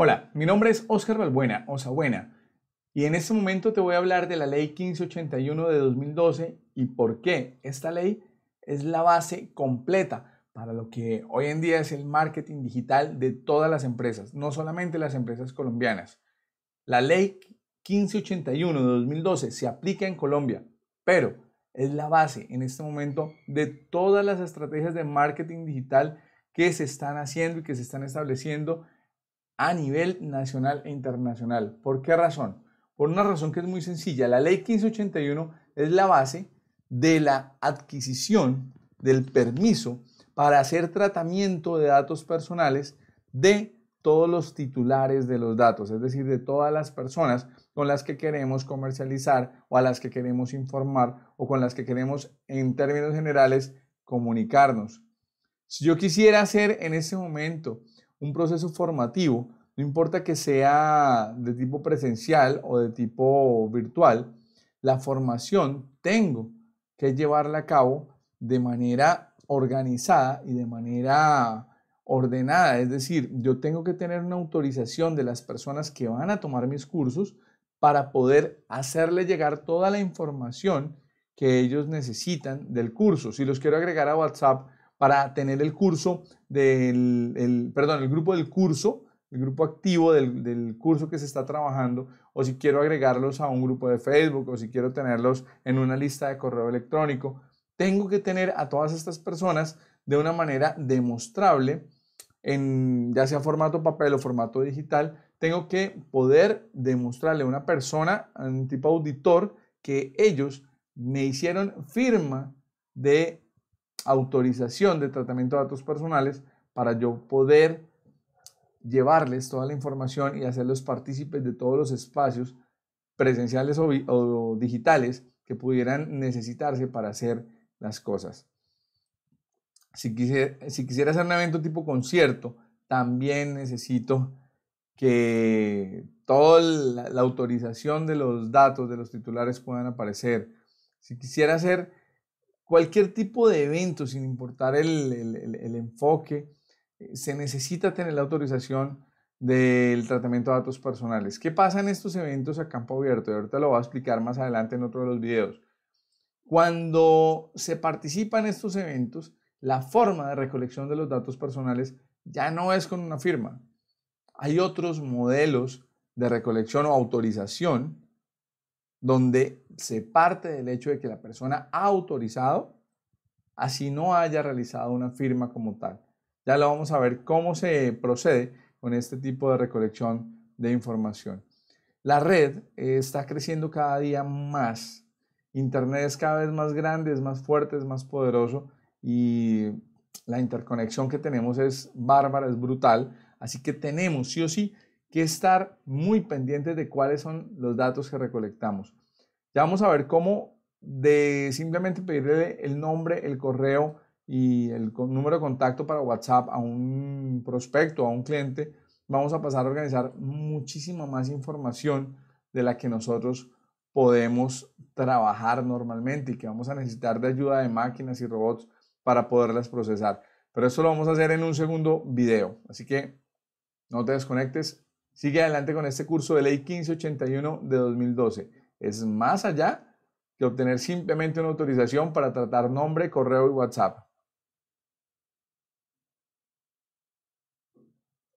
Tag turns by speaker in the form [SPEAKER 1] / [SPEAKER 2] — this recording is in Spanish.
[SPEAKER 1] Hola, mi nombre es Óscar Balbuena, Osabuena, y en este momento te voy a hablar de la Ley 1581 de 2012 y por qué esta ley es la base completa para lo que hoy en día es el marketing digital de todas las empresas, no solamente las empresas colombianas. La Ley 1581 de 2012 se aplica en Colombia, pero es la base en este momento de todas las estrategias de marketing digital que se están haciendo y que se están estableciendo a nivel nacional e internacional. ¿Por qué razón? Por una razón que es muy sencilla. La ley 1581 es la base de la adquisición del permiso para hacer tratamiento de datos personales de todos los titulares de los datos, es decir, de todas las personas con las que queremos comercializar o a las que queremos informar o con las que queremos, en términos generales, comunicarnos. Si yo quisiera hacer en ese momento un proceso formativo, no importa que sea de tipo presencial o de tipo virtual, la formación tengo que llevarla a cabo de manera organizada y de manera ordenada. Es decir, yo tengo que tener una autorización de las personas que van a tomar mis cursos para poder hacerle llegar toda la información que ellos necesitan del curso. Si los quiero agregar a WhatsApp, para tener el curso del, perdón, el grupo del curso, el grupo activo del, curso que se está trabajando, o si quiero agregarlos a un grupo de Facebook, o si quiero tenerlos en una lista de correo electrónico, tengo que tener a todas estas personas de una manera demostrable, en, ya sea formato papel o formato digital, tengo que poder demostrarle a una persona, a un tipo auditor, que ellos me hicieron firma de autorización de tratamiento de datos personales para yo poder llevarles toda la información y hacerlos partícipes de todos los espacios presenciales o, digitales que pudieran necesitarse para hacer las cosas. Si quisiera, si quisiera, hacer un evento tipo concierto, también necesito que toda la, autorización de los datos de los titulares puedan aparecer. Si quisiera hacer cualquier tipo de evento, sin importar el, enfoque, eh, se necesita tener la autorización del tratamiento de datos personales. ¿Qué pasa en estos eventos a campo abierto? Y ahorita lo voy a explicar más adelante en otro de los videos. Cuando se participan en estos eventos, la forma de recolección de los datos personales ya no es con una firma. Hay otros modelos de recolección o autorización donde se parte del hecho de que la persona ha autorizado, así no haya realizado una firma como tal. Ya lo vamos a ver cómo se procede con este tipo de recolección de información. La red está creciendo cada día más. Internet es cada vez más grande, es más fuerte, es más poderoso y la interconexión que tenemos es bárbara, es brutal. Así que tenemos sí o sí que estar muy pendientes de cuáles son los datos que recolectamos. Ya vamos a ver cómo de simplemente pedirle el nombre, el correo y el número de contacto para WhatsApp a un prospecto, a un cliente, vamos a pasar a organizar muchísima más información de la que nosotros podemos trabajar normalmente y que vamos a necesitar de ayuda de máquinas y robots para poderlas procesar. Pero eso lo vamos a hacer en un segundo video. Así que no te desconectes, Sigue adelante con este curso de ley 1581 de 2012. Es más allá que obtener simplemente una autorización para tratar nombre, correo y WhatsApp.